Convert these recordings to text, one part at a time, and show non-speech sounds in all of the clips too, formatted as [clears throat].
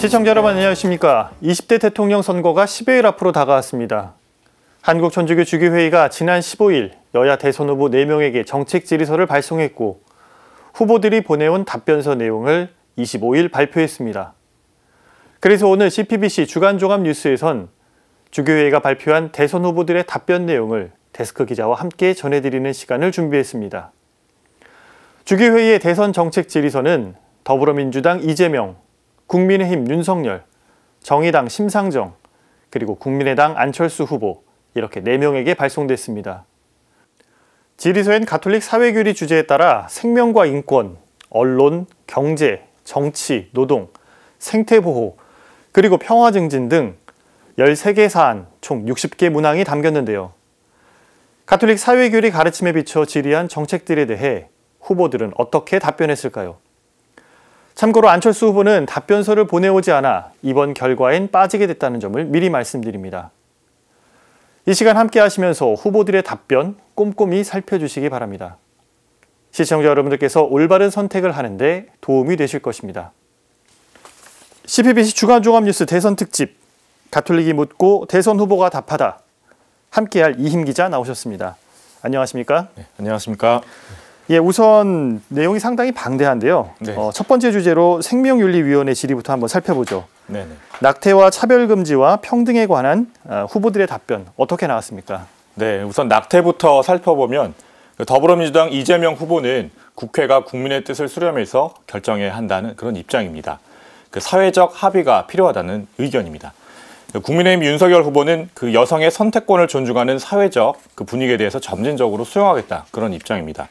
시청자 여러분 안녕하십니까. 20대 대통령 선거가 10여일 앞으로 다가왔습니다. 한국천주교 주교회의가 지난 15일 여야 대선 후보 4명에게 정책 질의서를 발송했고 후보들이 보내온 답변서 내용을 25일 발표했습니다. 그래서 오늘 CPBC 주간종합 뉴스에선 주교회의가 발표한 대선 후보들의 답변 내용을 데스크 기자와 함께 전해드리는 시간을 준비했습니다. 주교회의의 대선 정책 질의서는 더불어민주당 이재명, 국민의힘 윤석열, 정의당 심상정, 그리고 국민의당 안철수 후보 이렇게 4명에게 발송됐습니다. 지리서엔 가톨릭 사회교리 주제에 따라 생명과 인권, 언론, 경제, 정치, 노동, 생태보호, 그리고 평화 증진 등 13개 사안 총 60개 문항이 담겼는데요. 가톨릭 사회교리 가르침에 비춰 질의한 정책들에 대해 후보들은 어떻게 답변했을까요? 참고로 안철수 후보는 답변서를 보내오지 않아 이번 결과엔 빠지게 됐다는 점을 미리 말씀드립니다. 이 시간 함께 하시면서 후보들의 답변 꼼꼼히 살펴주시기 바랍니다. 시청자 여러분들께서 올바른 선택을 하는데 도움이 되실 것입니다. CPBC 주간종합뉴스 대선 특집 가톨릭이 묻고 대선 후보가 답하다 함께할 이힘 기자 나오셨습니다. 안녕하십니까? 네, 안녕하십니까? 예, 우선 내용이 상당히 방대한데요. 네. 어, 첫 번째 주제로 생명윤리위원회 질의부터 한번 살펴보죠. 네, 네 낙태와 차별금지와 평등에 관한 어, 후보들의 답변 어떻게 나왔습니까? 네, 우선 낙태부터 살펴보면 더불어민주당 이재명 후보는 국회가 국민의 뜻을 수렴해서 결정해야 한다는 그런 입장입니다. 그 사회적 합의가 필요하다는 의견입니다. 국민의힘 윤석열 후보는 그 여성의 선택권을 존중하는 사회적 그 분위기에 대해서 점진적으로 수용하겠다 그런 입장입니다.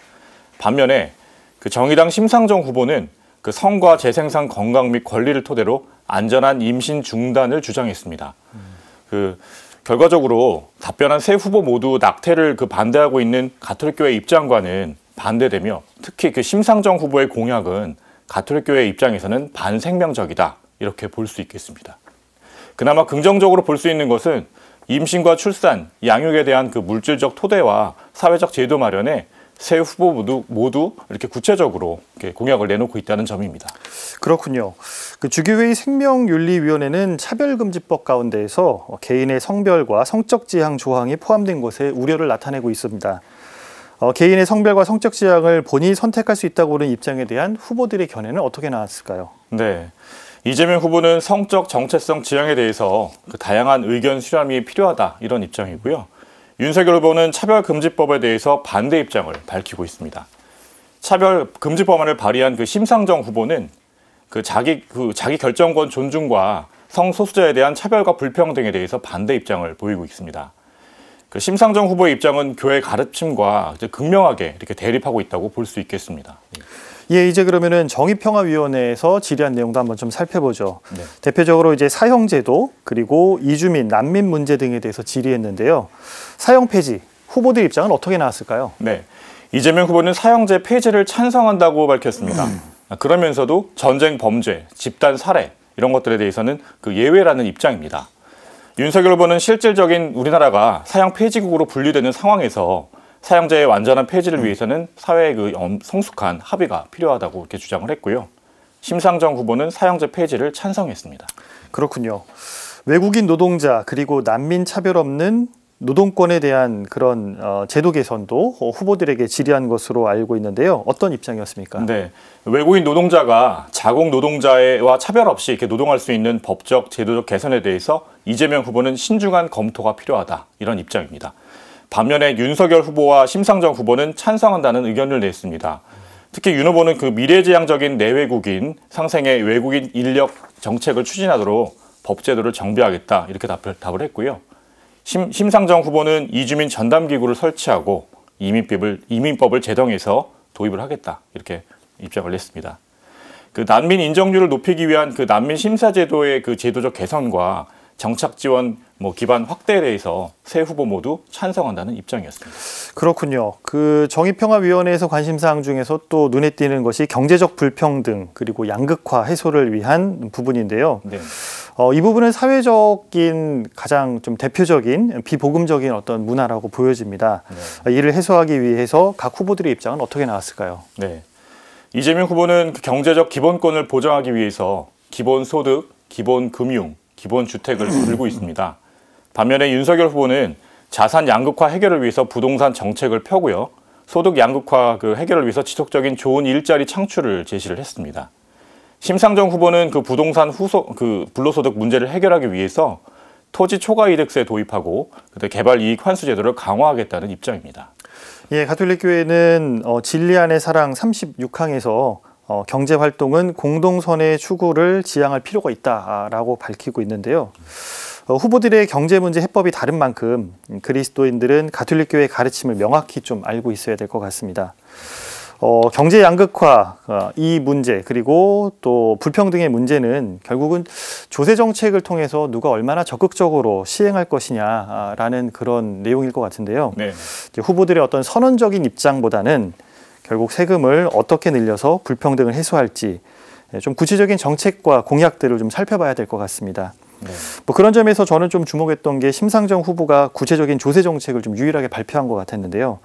반면에 그 정의당 심상정 후보는 그 성과 재생산 건강 및 권리를 토대로 안전한 임신 중단을 주장했습니다. 그 결과적으로 답변한 세 후보 모두 낙태를 그 반대하고 있는 가톨릭교회 입장과는 반대되며 특히 그 심상정 후보의 공약은 가톨릭교회 입장에서는 반생명적이다 이렇게 볼 수 있겠습니다. 그나마 긍정적으로 볼 수 있는 것은 임신과 출산, 양육에 대한 그 물질적 토대와 사회적 제도 마련에 세 후보 모두, 모두 이렇게 구체적으로 이렇게 공약을 내놓고 있다는 점입니다. 그렇군요. 그 주기회의 생명윤리위원회는 차별금지법 가운데에서 개인의 성별과 성적 지향 조항이 포함된 것에 우려를 나타내고 있습니다. 어, 개인의 성별과 성적 지향을 본인이 선택할 수 있다고 하는 입장에 대한 후보들의 견해는 어떻게 나왔을까요? 네. 이재명 후보는 성적 정체성 지향에 대해서 그 다양한 의견 수렴이 필요하다 이런 입장이고요. 윤석열 후보는 차별금지법에 대해서 반대 입장을 밝히고 있습니다. 차별금지법안을 발의한 그 심상정 후보는 그 자기, 그 자기 결정권 존중과 성소수자에 대한 차별과 불평등에 대해서 반대 입장을 보이고 있습니다. 그 심상정 후보의 입장은 교회 가르침과 극명하게 이렇게 대립하고 있다고 볼 수 있겠습니다. 예, 이제 그러면은 정의평화위원회에서 질의한 내용도 한번 좀 살펴보죠. 네. 대표적으로 이제 사형제도 그리고 이주민, 난민 문제 등에 대해서 질의했는데요. 사형 폐지 후보들 입장은 어떻게 나왔을까요? 네, 이재명 후보는 사형제 폐지를 찬성한다고 밝혔습니다. 음. 그러면서도 전쟁 범죄, 집단 살해 이런 것들에 대해서는 그 예외라는 입장입니다. 윤석열 후보는 실질적인 우리나라가 사형 폐지국으로 분류되는 상황에서 사형제의 완전한 폐지를 위해서는 사회의 그 성숙한 합의가 필요하다고 이렇게 주장을 했고요. 심상정 후보는 사형제 폐지를 찬성했습니다. 그렇군요. 외국인 노동자 그리고 난민 차별 없는 노동권에 대한 그런 어, 제도 개선도 후보들에게 질의한 것으로 알고 있는데요. 어떤 입장이었습니까? 네. 외국인 노동자가 자국 노동자와 차별 없이 이렇게 노동할 수 있는 법적 제도적 개선에 대해서 이재명 후보는 신중한 검토가 필요하다. 이런 입장입니다. 반면에 윤석열 후보와 심상정 후보는 찬성한다는 의견을 냈습니다. 특히 윤 후보는 그 미래지향적인 내외국인 상생의 외국인 인력 정책을 추진하도록 법제도를 정비하겠다 이렇게 답을, 답을 했고요. 심, 심상정 후보는 이주민 전담기구를 설치하고 이민법을, 이민법을 제정해서 도입을 하겠다 이렇게 입장을 냈습니다. 그 난민 인정률을 높이기 위한 그 난민 심사 제도의 그 제도적 개선과 정착 지원 뭐 기반 확대에 대해서 세 후보 모두 찬성한다는 입장이었습니다. 그렇군요. 그 정의평화위원회에서 관심사항 중에서 또 눈에 띄는 것이 경제적 불평등 그리고 양극화 해소를 위한 부분인데요. 네. 어, 이 부분은 사회적인 가장 좀 대표적인 비보금적인 어떤 문화라고 보여집니다. 네. 이를 해소하기 위해서 각 후보들의 입장은 어떻게 나왔을까요? 네. 이재명 후보는 그 경제적 기본권을 보장하기 위해서 기본 소득, 기본 금융, 기본 주택을 들고 있습니다. 반면에 윤석열 후보는 자산 양극화 해결을 위해서 부동산 정책을 펴고요. 소득 양극화 그 해결을 위해서 지속적인 좋은 일자리 창출을 제시를 했습니다. 심상정 후보는 그 부동산 후소 그 불로소득 문제를 해결하기 위해서 토지 초과 이득세 도입하고 그때 개발 이익 환수 제도를 강화하겠다는 입장입니다. 예, 가톨릭 교회는 어, 진리 안의 사랑 36항에서 어, 경제 활동은 공동선의 추구를 지향할 필요가 있다라고 밝히고 있는데요. 어, 후보들의 경제 문제 해법이 다른 만큼 그리스도인들은 가톨릭 교회의 가르침을 명확히 좀 알고 있어야 될 것 같습니다. 어, 경제 양극화 어, 이 문제 그리고 또 불평등의 문제는 결국은 조세 정책을 통해서 누가 얼마나 적극적으로 시행할 것이냐라는 그런 내용일 것 같은데요. 네. 후보들의 어떤 선언적인 입장보다는 결국 세금을 어떻게 늘려서 불평등을 해소할지 예, 좀 구체적인 정책과 공약들을 좀 살펴봐야 될 것 같습니다. 네. 뭐 그런 점에서 저는 좀 주목했던 게 심상정 후보가 구체적인 조세 정책을 좀 유일하게 발표한 것 같았는데요.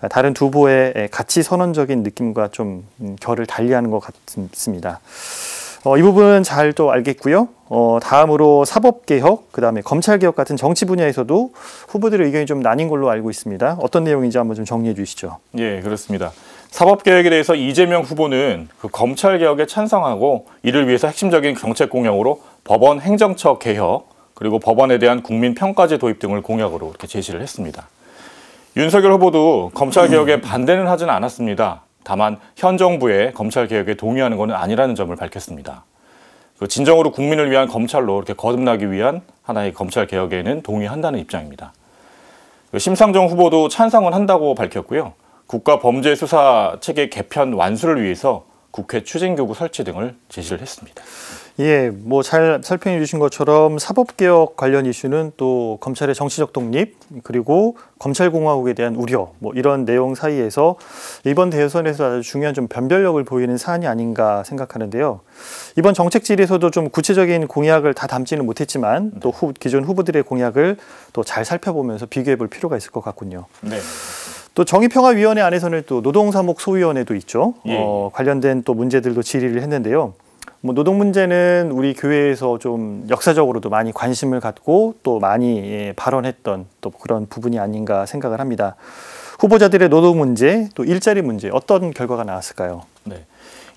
아, 다른 두 후보의 가치 선언적인 느낌과 좀 음, 결을 달리하는 것 같습니다. 어, 이 부분은 잘또 알겠고요. 어, 다음으로 사법개혁, 그 다음에 검찰개혁 같은 정치 분야에서도 후보들의 의견이 좀 나뉜 걸로 알고 있습니다. 어떤 내용인지 한번 좀 정리해 주시죠. 예, 그렇습니다. 사법개혁에 대해서 이재명 후보는 그 검찰개혁에 찬성하고 이를 위해서 핵심적인 정책 공약으로 법원 행정처 개혁, 그리고 법원에 대한 국민 평가제 도입 등을 공약으로 이렇게 제시를 했습니다. 윤석열 후보도 검찰 개혁에 음. 반대는 하지 않았습니다. 다만 현 정부의 검찰 개혁에 동의하는 것은 아니라는 점을 밝혔습니다. 그 진정으로 국민을 위한 검찰로 이렇게 거듭나기 위한 하나의 검찰 개혁에는 동의한다는 입장입니다. 그 심상정 후보도 찬성은 한다고 밝혔고요. 국가범죄수사 체계 개편 완수를 위해서 국회 추진교구 설치 등을 제시를 했습니다. 예, 뭐 잘 살펴해 주신 것처럼 사법개혁 관련 이슈는 또 검찰의 정치적 독립 그리고 검찰공화국에 대한 우려 뭐 이런 내용 사이에서 이번 대선에서 아주 중요한 좀 변별력을 보이는 사안이 아닌가 생각하는데요. 이번 정책 질에서도 의좀 구체적인 공약을 다 담지는 못했지만 또 후, 기존 후보들의 공약을 또 잘 살펴보면서 비교해 볼 필요가 있을 것 같군요. 네. 또 정의평화위원회 안에서는 또 노동사목 소위원회도 있죠. 예. 어, 관련된 또 문제들도 질의를 했는데요. 뭐 노동 문제는 우리 교회에서 좀 역사적으로도 많이 관심을 갖고 또 많이 예, 발언했던 또 그런 부분이 아닌가 생각을 합니다. 후보자들의 노동 문제 또 일자리 문제 어떤 결과가 나왔을까요? 네.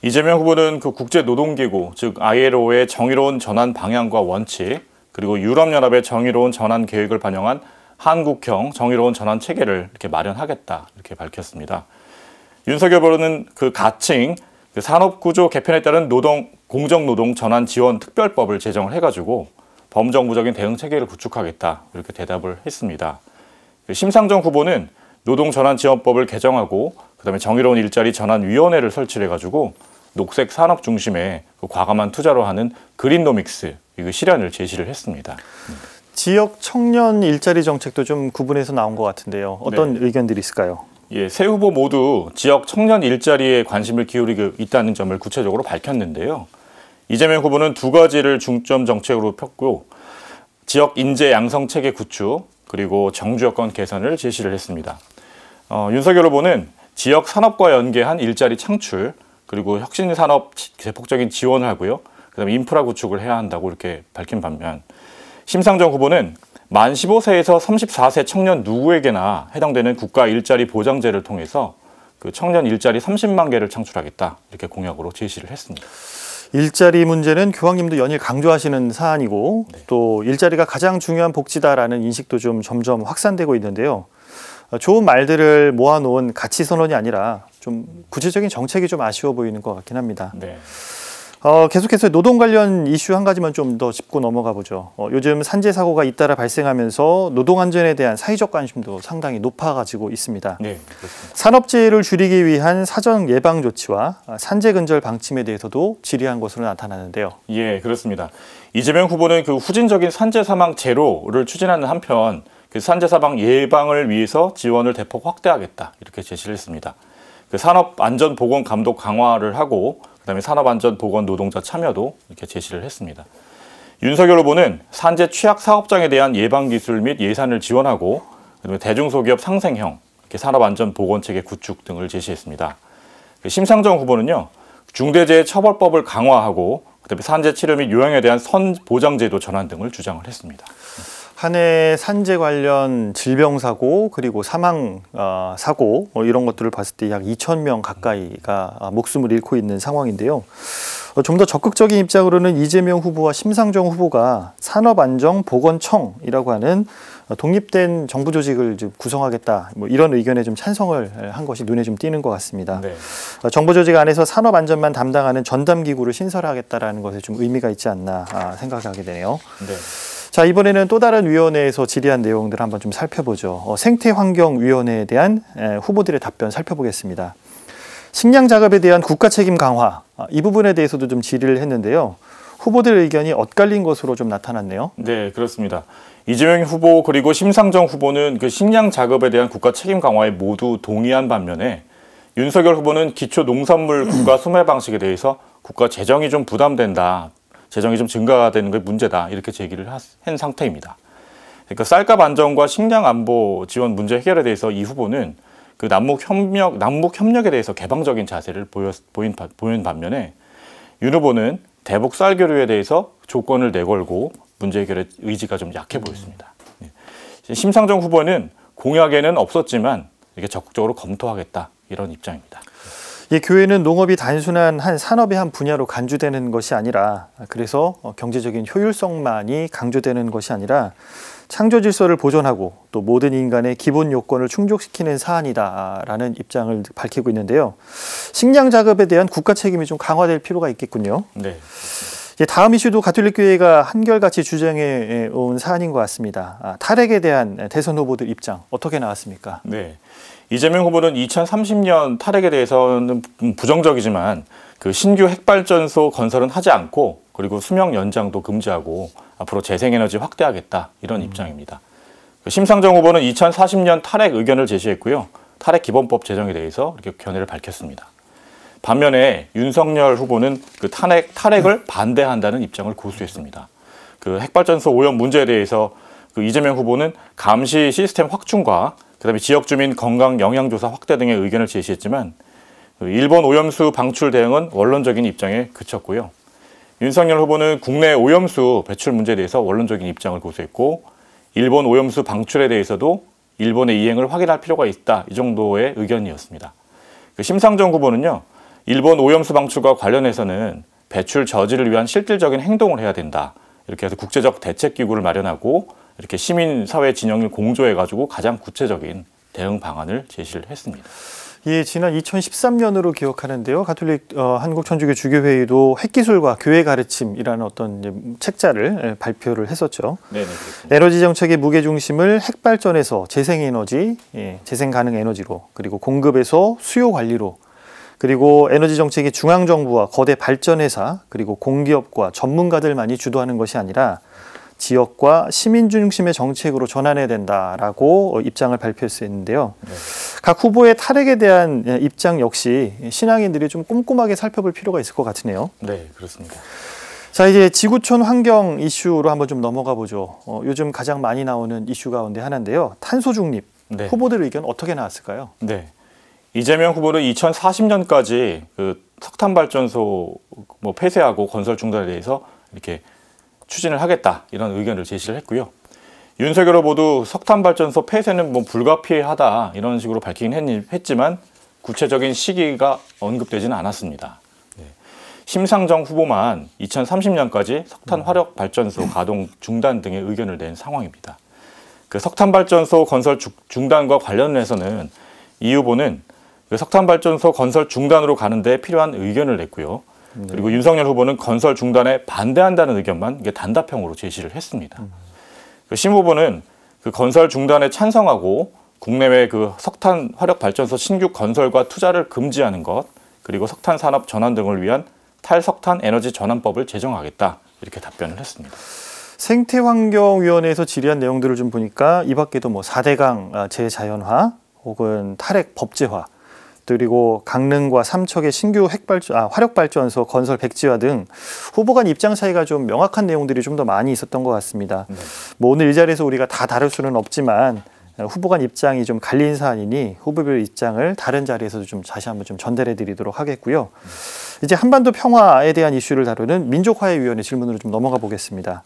이재명 후보는 그 국제 노동기구 즉 ILO의 정의로운 전환 방향과 원칙 그리고 유럽연합의 정의로운 전환 계획을 반영한 한국형 정의로운 전환 체계를 이렇게 마련하겠다 이렇게 밝혔습니다. 윤석열 후보는 그 가칭 그 산업구조 개편에 따른 노동 공정노동 전환 지원 특별법을 제정을 해가지고 범정부적인 대응 체계를 구축하겠다 이렇게 대답을 했습니다. 그 심상정 후보는 노동 전환 지원법을 개정하고 그다음에 정의로운 일자리 전환 위원회를 설치해 가지고 녹색 산업 중심의 그 과감한 투자로 하는 그린노믹스 이거 실현을 제시를 했습니다. 지역 청년 일자리 정책도 좀 구분해서 나온 것 같은데요. 어떤 네. 의견들이 있을까요? 예, 세 후보 모두 지역 청년 일자리에 관심을 기울이고 있다는 점을 구체적으로 밝혔는데요. 이재명 후보는 두 가지를 중점 정책으로 폈고 지역 인재 양성 체계 구축 그리고 정주 여건 개선을 제시를 했습니다. 어, 윤석열 후보는 지역 산업과 연계한 일자리 창출 그리고 혁신 산업 대폭적인 지원을 하고요. 그다음 인프라 구축을 해야 한다고 이렇게 밝힌 반면 심상정 후보는 만 15세에서 34세 청년 누구에게나 해당되는 국가 일자리 보장제를 통해서 그 청년 일자리 30만 개를 창출하겠다 이렇게 공약으로 제시를 했습니다. 일자리 문제는 교황님도 연일 강조하시는 사안이고 네. 또 일자리가 가장 중요한 복지다라는 인식도 좀 점점 확산되고 있는데요. 어, 좋은 말들을 모아놓은 가치 선언이 아니라 좀 구체적인 정책이 좀 아쉬워 보이는 것 같긴 합니다. 네. 어, 계속해서 노동 관련 이슈 한 가지만 좀 더 짚고 넘어가 보죠. 어, 요즘 산재 사고가 잇따라 발생하면서 노동 안전에 대한 사회적 관심도 상당히 높아가지고 있습니다. 네, 산업재해를 줄이기 위한 사전 예방 조치와 산재 근절 방침에 대해서도 질의한 것으로 나타나는데요. 예, 그렇습니다. 이재명 후보는 그 후진적인 산재 사망 제로를 추진하는 한편 그 산재 사망 예방을 위해서 지원을 대폭 확대하겠다 이렇게 제시를 했습니다. 그 산업안전보건 감독 강화를 하고 그다음에 산업안전보건 노동자 참여도 이렇게 제시를 했습니다. 윤석열 후보는 산재 취약 사업장에 대한 예방 기술 및 예산을 지원하고 그다음에 대중소기업 상생형 이렇게 산업안전보건체계 구축 등을 제시했습니다. 그 심상정 후보는요 중대재해 처벌법을 강화하고 그다음에 산재 치료 및 요양에 대한 선보장제도 전환 등을 주장을 했습니다. 한해 산재 관련 질병 사고 그리고 사망 어, 사고 어, 이런 것들을 봤을 때 약 2천 명 가까이가 목숨을 잃고 있는 상황인데요. 어, 좀더 적극적인 입장으로는 이재명 후보와 심상정 후보가 산업안전보건청이라고 하는 어, 독립된 정부 조직을 구성하겠다 뭐 이런 의견에 좀 찬성을 한 것이 눈에 좀 띄는 것 같습니다. 네. 정부 조직 안에서 산업 안전만 담당하는 전담 기구를 신설하겠다라는 것에 좀 의미가 있지 않나 아, 생각하게 되네요. 네. 자, 이번에는 또 다른 위원회에서 질의한 내용들을 한번 좀 살펴보죠. 어, 생태환경위원회에 대한 에, 후보들의 답변 살펴보겠습니다. 식량 작업에 대한 국가 책임 강화, 아, 이 부분에 대해서도 좀 질의를 했는데요. 후보들 의견이 엇갈린 것으로 좀 나타났네요. 네, 그렇습니다. 이재명 후보 그리고 심상정 후보는 그 식량 작업에 대한 국가 책임 강화에 모두 동의한 반면에 윤석열 후보는 기초 농산물 국가 소매 [clears throat] 방식에 대해서 국가 재정이 좀 부담된다 재정이 좀 증가되는 게 문제다 이렇게 제기를 한 상태입니다. 그러니까 쌀값 안정과 식량 안보 지원 문제 해결에 대해서 이 후보는 그 남북 협력 남북 협력에 대해서 개방적인 자세를 보여, 보인, 보인 반면에 윤 후보는 대북 쌀 교류에 대해서 조건을 내걸고 문제 해결의 의지가 좀 약해 보였습니다. 예. 심상정 후보는 공약에는 없었지만 이게 적극적으로 검토하겠다 이런 입장입니다. 이 교회는 농업이 단순한 한 산업의 한 분야로 간주되는 것이 아니라 그래서 어, 경제적인 효율성만이 강조되는 것이 아니라 창조 질서를 보존하고 또 모든 인간의 기본 요건을 충족시키는 사안이다라는 입장을 밝히고 있는데요. 식량 작업에 대한 국가 책임이 좀 강화될 필요가 있겠군요. 네. 다음 이슈도 가톨릭 교회가 한결같이 주장해 온 사안인 것 같습니다. 아, 탈핵에 대한 대선 후보들 입장 어떻게 나왔습니까? 네. 이재명 후보는 2030년 탈핵에 대해서는 부정적이지만 그 신규 핵발전소 건설은 하지 않고 그리고 수명 연장도 금지하고 앞으로 재생에너지 확대하겠다 이런 음. 입장입니다. 그 심상정 후보는 2040년 탈핵 의견을 제시했고요. 탈핵 기본법 제정에 대해서 이렇게 견해를 밝혔습니다. 반면에 윤석열 후보는 그 탄핵, 탈핵을 음. 반대한다는 입장을 고수했습니다. 그 핵발전소 오염 문제에 대해서 그 이재명 후보는 감시 시스템 확충과 그다음에 지역 주민 건강 영향 조사 확대 등의 의견을 제시했지만 그 일본 오염수 방출 대응은 원론적인 입장에 그쳤고요. 윤석열 후보는 국내 오염수 배출 문제에 대해서 원론적인 입장을 고수했고 일본 오염수 방출에 대해서도 일본의 이행을 확인할 필요가 있다 이 정도의 의견이었습니다. 그 심상정 후보는요. 일본 오염수 방출과 관련해서는 배출 저지를 위한 실질적인 행동을 해야 된다. 이렇게 해서 국제적 대책기구를 마련하고 이렇게 시민사회 진영을 공조해가지고 가장 구체적인 대응 방안을 제시를 했습니다. 예, 지난 2013년으로 기억하는데요. 가톨릭 어, 한국천주교 주교회의도 핵기술과 교회 가르침이라는 어떤 책자를 예, 발표를 했었죠. 네, 네 에너지 정책의 무게 중심을 핵발전에서 재생에너지, 예, 재생 가능 에너지로, 그리고 공급에서 수요 관리로, 그리고 에너지 정책이 중앙 정부와 거대 발전회사, 그리고 공기업과 전문가들만이 주도하는 것이 아니라 지역과 시민 중심의 정책으로 전환해야 된다라고 입장을 발표했었는데요. 네. 각 후보의 탈핵에 대한 입장 역시 신앙인들이 좀 꼼꼼하게 살펴볼 필요가 있을 것 같으네요. 네, 그렇습니다. 자 이제 지구촌 환경 이슈로 한번 좀 넘어가 보죠. 어, 요즘 가장 많이 나오는 이슈 가운데 하나인데요. 탄소 중립. 네. 후보들 의견 어떻게 나왔을까요? 네. 이재명 후보는 2040년까지 그 석탄 발전소 뭐 폐쇄하고 건설 중단에 대해서 이렇게 추진을 하겠다 이런 의견을 제시를 했고요. 윤석열 후보도 석탄발전소 폐쇄는 뭐 불가피하다 이런 식으로 밝히긴 했지만 구체적인 시기가 언급되지는 않았습니다. 네. 심상정 후보만 2030년까지 석탄 음. 화력 발전소 가동 중단 등의 의견을 낸 상황입니다. 그 석탄 발전소 건설 중단과 관련해서는 이 후보는 그 석탄 발전소 건설 중단으로 가는데 필요한 의견을 냈고요. 네. 그리고 윤석열 후보는 건설 중단에 반대한다는 의견만 이게 단답형으로 제시를 했습니다. 음. 심 후보는 그 건설 중단에 찬성하고 국내외 그 석탄 화력 발전소 신규 건설과 투자를 금지하는 것 그리고 석탄 산업 전환 등을 위한 탈석탄 에너지 전환법을 제정하겠다 이렇게 답변을 했습니다. 생태환경위원회에서 질의한 내용들을 좀 보니까 이 밖에도 뭐 4대강 아, 재자연화 혹은 탈핵 법제화 그리고 강릉과 삼척의 신규 핵발전, 아, 화력발전소 건설 백지화 등 후보 간 입장 차이가 좀 명확한 내용들이 좀 더 많이 있었던 것 같습니다. 네. 뭐 오늘 이 자리에서 우리가 다 다룰 수는 없지만 후보 간 입장이 좀 갈린 사안이니 후보별 입장을 다른 자리에서도 좀 다시 한번 좀 전달해 드리도록 하겠고요. 이제 한반도 평화에 대한 이슈를 다루는 민족화해위원회 질문으로 좀 넘어가 보겠습니다.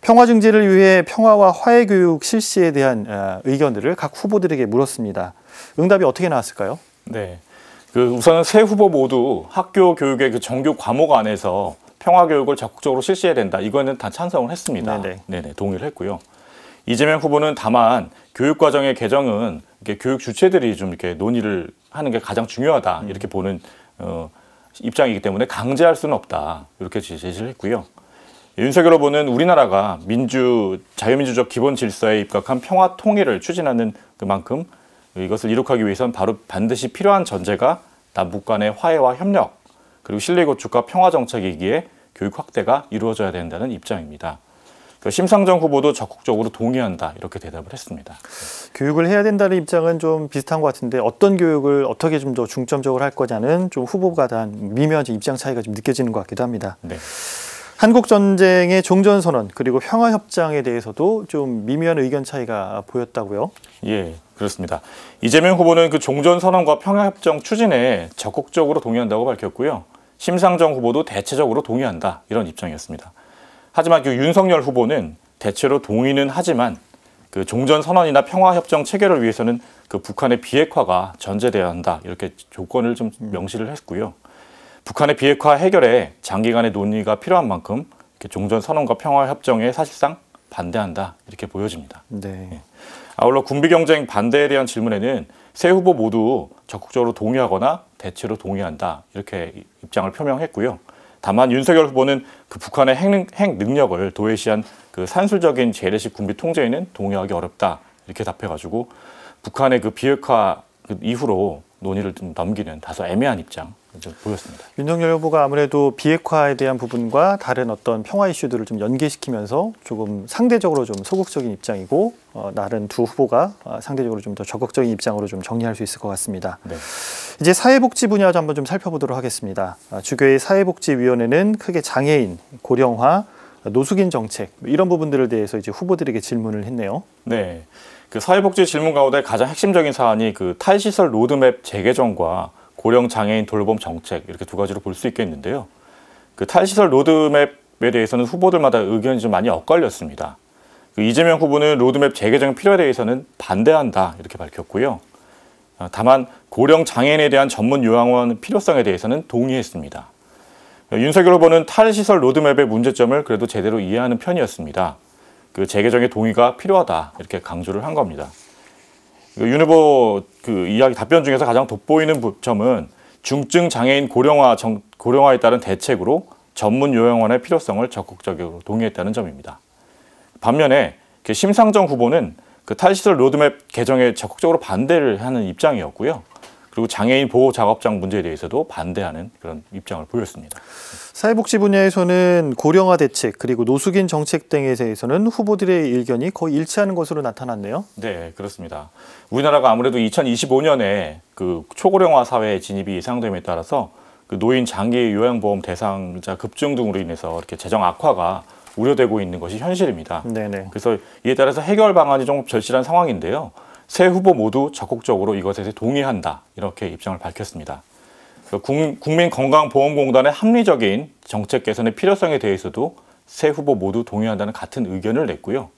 평화 증진을 위해 평화와 화해 교육 실시에 대한 어, 의견들을 각 후보들에게 물었습니다. 응답이 어떻게 나왔을까요? 네. 그 우선은 세 후보 모두 학교 교육의 그 정규 과목 안에서 평화 교육을 적극적으로 실시해야 된다. 이거는 다 찬성을 했습니다. 네네. 네네 네. 동의를 했고요. 이재명 후보는 다만 교육 과정의 개정은 이렇게 교육 주체들이 좀 이렇게 논의를 하는 게 가장 중요하다 음. 이렇게 보는 어, 입장이기 때문에 강제할 수는 없다 이렇게 제시를 했고요. 윤석열 후보는 우리나라가 민주 자유민주적 기본 질서에 입각한 평화 통일을 추진하는 그만큼 이것을 이룩하기 위해선 바로 반드시 필요한 전제가 남북 간의 화해와 협력 그리고 신뢰 구축과 평화 정책이기에 교육 확대가 이루어져야 된다는 입장입니다. 심상정 후보도 적극적으로 동의한다 이렇게 대답을 했습니다. 교육을 해야 된다는 입장은 좀 비슷한 것 같은데 어떤 교육을 어떻게 좀 더 중점적으로 할 거냐는 좀 후보가 단 미묘한 입장 차이가 좀 느껴지는 것 같기도 합니다. 네. 한국 전쟁의 종전 선언 그리고 평화 협정에 대해서도 좀 미묘한 의견 차이가 보였다고요? 예. 그렇습니다. 이재명 후보는 그 종전 선언과 평화협정 추진에 적극적으로 동의한다고 밝혔고요. 심상정 후보도 대체적으로 동의한다 이런 입장이었습니다. 하지만 그 윤석열 후보는 대체로 동의는 하지만 그 종전 선언이나 평화협정 체결을 위해서는 그 북한의 비핵화가 전제돼야 한다 이렇게 조건을 좀 명시를 했고요. 북한의 비핵화 해결에 장기간의 논의가 필요한 만큼 종전 선언과 평화협정에 사실상 반대한다 이렇게 보여집니다. 네. 예. 아울러 군비 경쟁 반대에 대한 질문에는 세 후보 모두 적극적으로 동의하거나 대체로 동의한다 이렇게 입장을 표명했고요. 다만 윤석열 후보는 그 북한의 핵, 능력을 도외시한 그 산술적인 재래식 군비 통제에는 동의하기 어렵다 이렇게 답해가지고 북한의 그 비핵화 그 이후로 논의를 좀 넘기는 다소 애매한 입장 보였습니다. 윤석열 후보가 아무래도 비핵화에 대한 부분과 다른 어떤 평화 이슈들을 좀 연계시키면서 조금 상대적으로 좀 소극적인 입장이고 어, 다른 두 후보가 어, 상대적으로 좀 더 적극적인 입장으로 좀 정리할 수 있을 것 같습니다. 네. 이제 사회복지 분야도 한번 좀 살펴보도록 하겠습니다. 아, 주교의 사회복지위원회는 크게 장애인, 고령화, 노숙인 정책 뭐 이런 부분들에 대해서 이제 후보들에게 질문을 했네요. 네. 그 사회복지 질문 가운데 가장 핵심적인 사안이 그 탈시설 로드맵 재개정과 고령 장애인 돌봄 정책 이렇게 두 가지로 볼 수 있겠는데요. 그 탈시설 로드맵에 대해서는 후보들마다 의견이 좀 많이 엇갈렸습니다. 그 이재명 후보는 로드맵 재개정 필요에 대해서는 반대한다 이렇게 밝혔고요. 어, 다만 고령 장애인에 대한 전문 요양원 필요성에 대해서는 동의했습니다. 윤석열 후보는 탈시설 로드맵의 문제점을 그래도 제대로 이해하는 편이었습니다. 그 재개정의 동의가 필요하다 이렇게 강조를 한 겁니다. 그 유니버 그 이야기 답변 중에서 가장 돋보이는 점은 중증 장애인 고령화 정, 고령화에 따른 대책으로 전문 요양원의 필요성을 적극적으로 동의했다는 점입니다. 반면에 그 심상정 후보는 그 탈시설 로드맵 개정에 적극적으로 반대를 하는 입장이었고요. 그리고 장애인 보호 작업장 문제에 대해서도 반대하는 그런 입장을 보였습니다. 사회복지 분야에서는 고령화 대책 그리고 노숙인 정책 등에 대해서는 후보들의 의견이 거의 일치하는 것으로 나타났네요. 네, 그렇습니다. 우리나라가 아무래도 2025년에 그 초고령화 사회에 진입이 예상됨에 따라서 그 노인 장기 요양보험 대상자 급증 등으로 인해서 이렇게 재정 악화가 우려되고 있는 것이 현실입니다. 네네. 그래서 이에 따라서 해결 방안이 좀 절실한 상황인데요. 세 후보 모두 적극적으로 이것에 동의한다 이렇게 입장을 밝혔습니다. 국민건강보험공단의 합리적인 정책 개선의 필요성에 대해서도 세 후보 모두 동의한다는 같은 의견을 냈고요.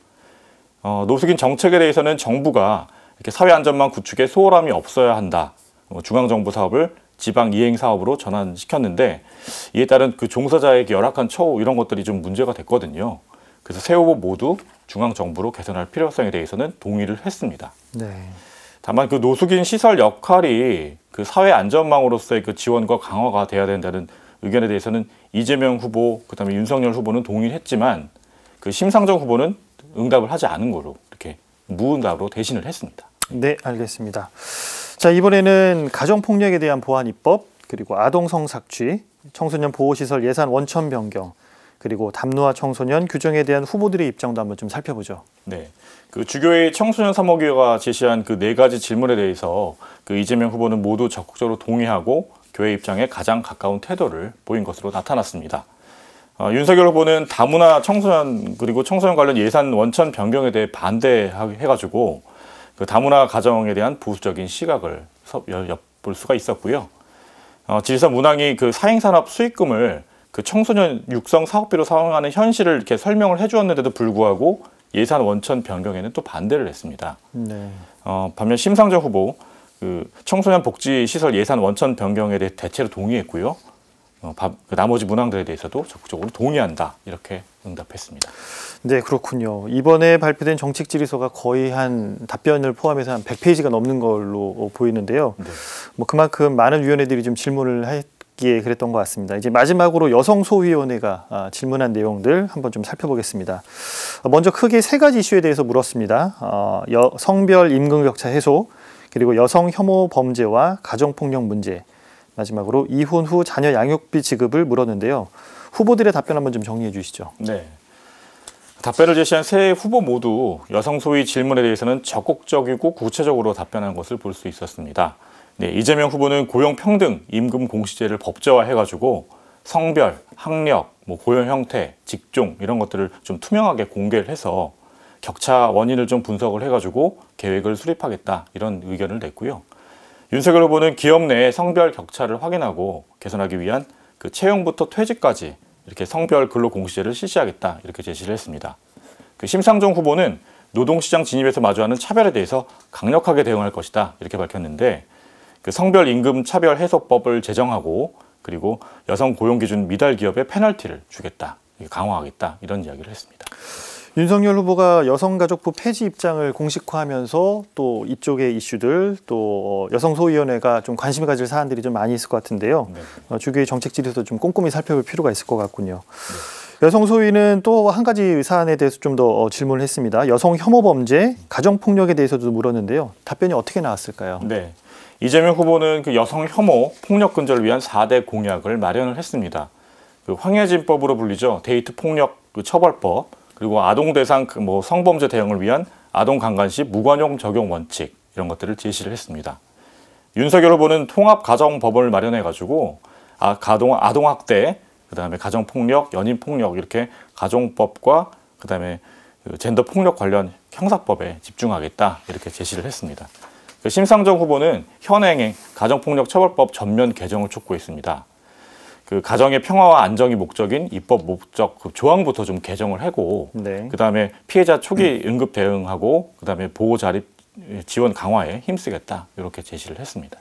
어, 노숙인 정책에 대해서는 정부가 이렇게 사회 안전망 구축에 소홀함이 없어야 한다. 뭐 중앙정부 사업을 지방 이행 사업으로 전환시켰는데 이에 따른 그 종사자의 열악한 처우 이런 것들이 좀 문제가 됐거든요. 그래서 세 후보 모두 중앙 정부로 개선할 필요성에 대해서는 동의를 했습니다. 네. 다만 그 노숙인 시설 역할이 그 사회 안전망으로서의 그 지원과 강화가 돼야 된다는 의견에 대해서는 이재명 후보 그다음에 윤석열 후보는 동의 했지만 그 심상정 후보는 응답을 하지 않은 거로 이렇게 무응답으로 대신을 했습니다. 네, 알겠습니다. 자, 이번에는 가정폭력에 대한 보안 입법 그리고 아동성삭취, 청소년 보호시설 예산 원천 변경, 그리고 담노화 청소년 규정에 대한 후보들의 입장도 한번 좀 살펴보죠. 네. 그 주교의 청소년 사모교회가 제시한 그 네 가지 질문에 대해서 그 이재명 후보는 모두 적극적으로 동의하고 교회 입장에 가장 가까운 태도를 보인 것으로 나타났습니다. 어, 윤석열 후보는 다문화 청소년 그리고 청소년 관련 예산 원천 변경에 대해 반대해가지고 그 다문화 가정에 대한 보수적인 시각을 엿볼 수가 있었고요. 어, 지리산 문항이 그 사행산업 수익금을 그 청소년 육성 사업비로 사용하는 현실을 이렇게 설명을 해주었는데도 불구하고 예산 원천 변경에는 또 반대를 했습니다. 네. 어, 반면 심상정 후보 그 청소년 복지 시설 예산 원천 변경에 대해 대체로 동의했고요. 어, 바, 그 나머지 문항들에 대해서도 적극적으로 동의한다 이렇게 응답했습니다. 네 그렇군요. 이번에 발표된 정책 질의서가 거의 한 답변을 포함해서 한 100페이지가 넘는 걸로 보이는데요. 네. 뭐 그만큼 많은 위원회들이 좀 질문을 했. 예, 그랬던 것 같습니다. 이제 마지막으로 여성소위원회가 아, 질문한 내용들 한번 좀 살펴보겠습니다. 먼저 크게 세 가지 이슈에 대해서 물었습니다. 어, 여, 성별 임금격차 해소, 그리고 여성 혐오 범죄와 가정폭력 문제, 마지막으로 이혼 후 자녀 양육비 지급을 물었는데요. 후보들의 답변 한번 좀 정리해 주시죠. 네. 답변을 제시한 세 후보 모두 여성 소위 질문에 대해서는 적극적이고 구체적으로 답변한 것을 볼 수 있었습니다. 네, 이재명 후보는 고용평등 임금 공시제를 법제화해가지고 성별, 학력, 뭐 고용 형태, 직종 이런 것들을 좀 투명하게 공개를 해서 격차 원인을 좀 분석을 해가지고 계획을 수립하겠다 이런 의견을 냈고요. 윤석열 후보는 기업 내에 성별 격차를 확인하고 개선하기 위한 그 채용부터 퇴직까지 이렇게 성별 근로 공시제를 실시하겠다 이렇게 제시를 했습니다. 그 심상정 후보는 노동시장 진입에서 마주하는 차별에 대해서 강력하게 대응할 것이다 이렇게 밝혔는데 그 성별 임금 차별 해소법을 제정하고 그리고 여성 고용 기준 미달 기업에 페널티를 주겠다, 강화하겠다 이런 이야기를 했습니다. 윤석열 후보가 여성가족부 폐지 입장을 공식화하면서 또 이쪽의 이슈들 또 어, 여성소위원회가 좀 관심 을 가질 사안들이 좀 많이 있을 것 같은데요. 네. 어, 주교의 정책 질에서 좀 꼼꼼히 살펴볼 필요가 있을 것 같군요. 네. 여성소위는 또 한 가지 사안에 대해서 좀더 어, 질문을 했습니다. 여성 혐오 범죄, 가정 폭력에 대해서도 물었는데요. 답변이 어떻게 나왔을까요? 네. 이재명 후보는 그 여성 혐오, 폭력 근절을 위한 4대 공약을 마련을 했습니다. 그 황해진법으로 불리죠. 데이트 폭력 그 처벌법, 그리고 아동 대상 그뭐 성범죄 대응을 위한 아동 강간 시 무관용 적용 원칙 이런 것들을 제시를 했습니다. 윤석열 후보는 통합 가정 법을 마련해 가지고 아 가동 아동 학대, 그다음에 가정 폭력, 연인 폭력 이렇게 가정법과 그다음에 그 젠더 폭력 관련 형사법에 집중하겠다 이렇게 제시를 했습니다. 그 심상정 후보는 현행의 가정폭력처벌법 전면 개정을 촉구했습니다. 그 가정의 평화와 안정이 목적인 입법 목적 그 조항부터 좀 개정을 하고 네. 그다음에 피해자 초기 응급 대응하고 그다음에 보호 자립 예, 지원 강화에 힘쓰겠다 이렇게 제시를 했습니다.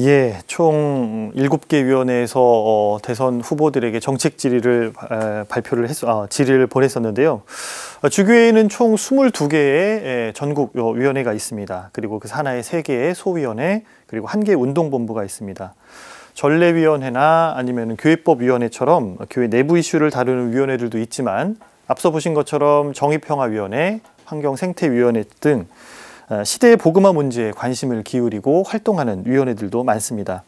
예, 총 7개 위원회에서 어, 대선 후보들에게 정책 질의를 에, 발표를 했, 아, 질의를 보냈었는데요. 어, 주교회에는 총 22개의 전국 어, 위원회가 있습니다. 그리고 그 산하에 3개의 소위원회, 그리고 1개 운동본부가 있습니다. 전례위원회나 아니면 교회법위원회처럼 교회 내부 이슈를 다루는 위원회들도 있지만 앞서 보신 것처럼 정의평화위원회, 환경생태위원회 등 어, 시대의 보그마 문제에 관심을 기울이고 활동하는 위원회들도 많습니다.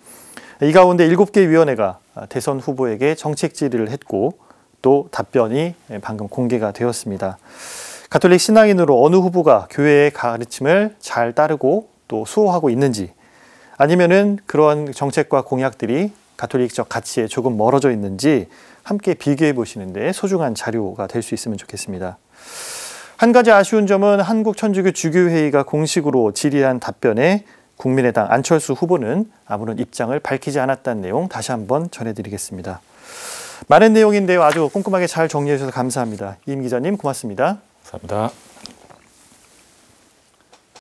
이 가운데 7개 위원회가 어, 대선 후보에게 정책 질의를 했고 또 답변이 예, 방금 공개가 되었습니다. 가톨릭 신앙인으로 어느 후보가 교회의 가르침을 잘 따르고 또 수호하고 있는지 아니면은 그러한 정책과 공약들이 가톨릭적 가치에 조금 멀어져 있는지 함께 비교해 보시는데 소중한 자료가 될 수 있으면 좋겠습니다. 한 가지 아쉬운 점은 한국천주교 주교회의가 공식으로 질의한 답변에 국민의당 안철수 후보는 아무런 입장을 밝히지 않았다는 내용 다시 한번 전해드리겠습니다. 많은 내용인데요. 아주 꼼꼼하게 잘 정리해 주셔서 감사합니다. 임 기자님 고맙습니다. 감사합니다.